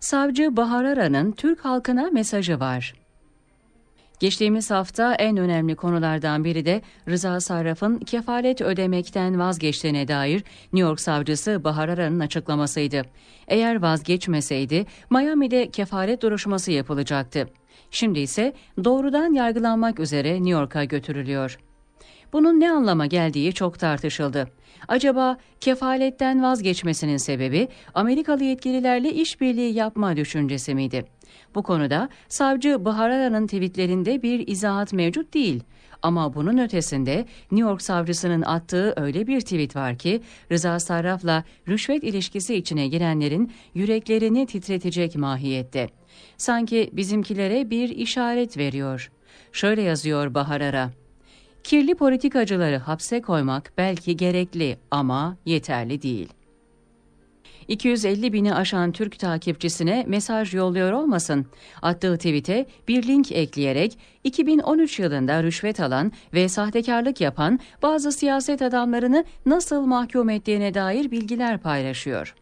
Savcı Bahar Aran'ın Türk halkına mesajı var. Geçtiğimiz hafta en önemli konulardan biri de Rıza Sarraf'ın kefalet ödemekten vazgeçtiğine dair New York savcısı Bahar Aran'ın açıklamasıydı. Eğer vazgeçmeseydi Miami'de kefalet duruşması yapılacaktı. Şimdi ise doğrudan yargılanmak üzere New York'a götürülüyor. Bunun ne anlama geldiği çok tartışıldı. Acaba kefaletten vazgeçmesinin sebebi Amerikalı yetkililerle işbirliği yapma düşüncesi miydi? Bu konuda savcı Baharara'nın tweetlerinde bir izahat mevcut değil. Ama bunun ötesinde New York savcısının attığı öyle bir tweet var ki Rıza Sarraf'la rüşvet ilişkisi içine girenlerin yüreklerini titretecek mahiyette. Sanki bizimkilere bir işaret veriyor. Şöyle yazıyor Baharara. Kirli politikacıları hapse koymak belki gerekli ama yeterli değil. 250 bini aşan Türk takipçisine mesaj yolluyor olmasın. Attığı tweet'e bir link ekleyerek 2013 yılında rüşvet alan ve sahtekarlık yapan bazı siyaset adamlarını nasıl mahkum ettiğine dair bilgiler paylaşıyor.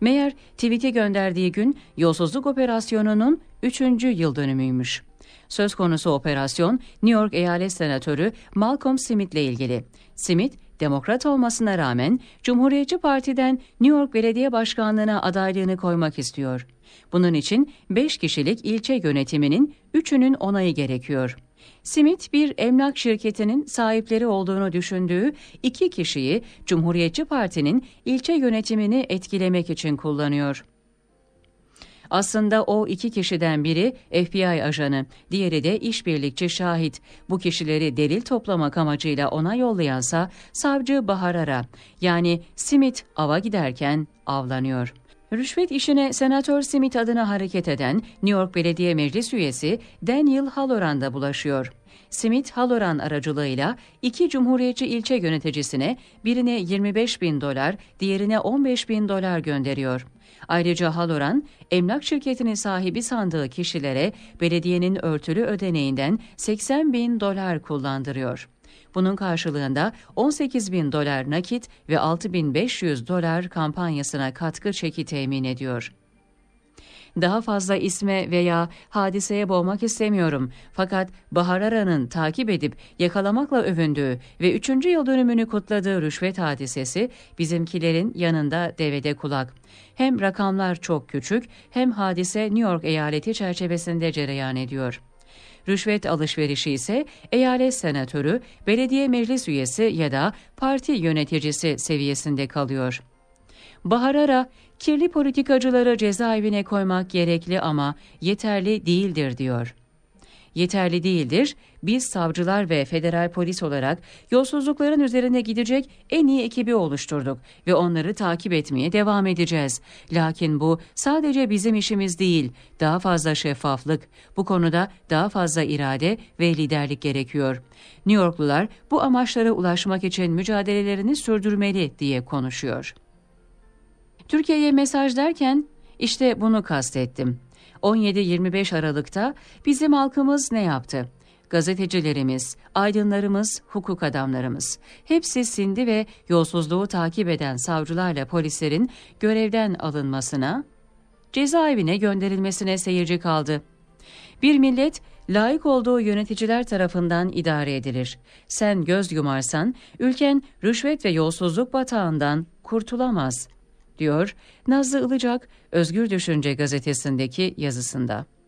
Meğer tweet'i gönderdiği gün yolsuzluk operasyonunun 3. yıl dönümüymüş. Söz konusu operasyon New York Eyalet Senatörü Malcolm Smith ile ilgili. Smith, demokrat olmasına rağmen Cumhuriyetçi Parti'den New York Belediye Başkanlığı'na adaylığını koymak istiyor. Bunun için 5 kişilik ilçe yönetiminin 3'ünün onayı gerekiyor.'' Simit bir emlak şirketinin sahipleri olduğunu düşündüğü iki kişiyi Cumhuriyetçi Parti'nin ilçe yönetimini etkilemek için kullanıyor. Aslında o iki kişiden biri FBI ajanı, diğeri de işbirlikçi şahit. Bu kişileri delil toplamak amacıyla ona yollayansa savcı Baharara yani Simit ava giderken avlanıyor. Rüşvet işine Senatör Smith adına hareket eden New York Belediye Meclis üyesi Daniel Halloran da bulaşıyor. Smith Halloran aracılığıyla iki cumhuriyetçi ilçe yöneticisine birine 25 bin dolar, diğerine 15 bin dolar gönderiyor. Ayrıca Halloran, emlak şirketinin sahibi sandığı kişilere belediyenin örtülü ödeneğinden 80 bin dolar kullandırıyor. Bunun karşılığında 18 bin dolar nakit ve 6500 dolar kampanyasına katkı çeki temin ediyor. Daha fazla isme veya hadiseye boğmak istemiyorum. Fakat Bahar Ara'nın takip edip yakalamakla övündüğü ve 3. yıl dönümünü kutladığı rüşvet hadisesi bizimkilerin yanında devede kulak. Hem rakamlar çok küçük hem hadise New York eyaleti çerçevesinde cereyan ediyor.'' Rüşvet alışverişi ise eyalet senatörü, belediye meclis üyesi ya da parti yöneticisi seviyesinde kalıyor. Baharara kirli politikacıları cezaevine koymak gerekli ama yeterli değildir diyor yeterli değildir. Biz savcılar ve federal polis olarak yolsuzlukların üzerine gidecek en iyi ekibi oluşturduk ve onları takip etmeye devam edeceğiz. Lakin bu sadece bizim işimiz değil, daha fazla şeffaflık, bu konuda daha fazla irade ve liderlik gerekiyor. New Yorklular bu amaçlara ulaşmak için mücadelelerini sürdürmeli diye konuşuyor. Türkiye'ye mesaj derken işte bunu kastettim. 17-25 Aralık'ta bizim halkımız ne yaptı? Gazetecilerimiz, aydınlarımız, hukuk adamlarımız hepsi sindi ve yolsuzluğu takip eden savcılarla polislerin görevden alınmasına, cezaevine gönderilmesine seyirci kaldı. Bir millet layık olduğu yöneticiler tarafından idare edilir. Sen göz yumarsan ülken rüşvet ve yolsuzluk batağından kurtulamaz.'' diyor Nazlı Ilıcak Özgür Düşünce gazetesindeki yazısında.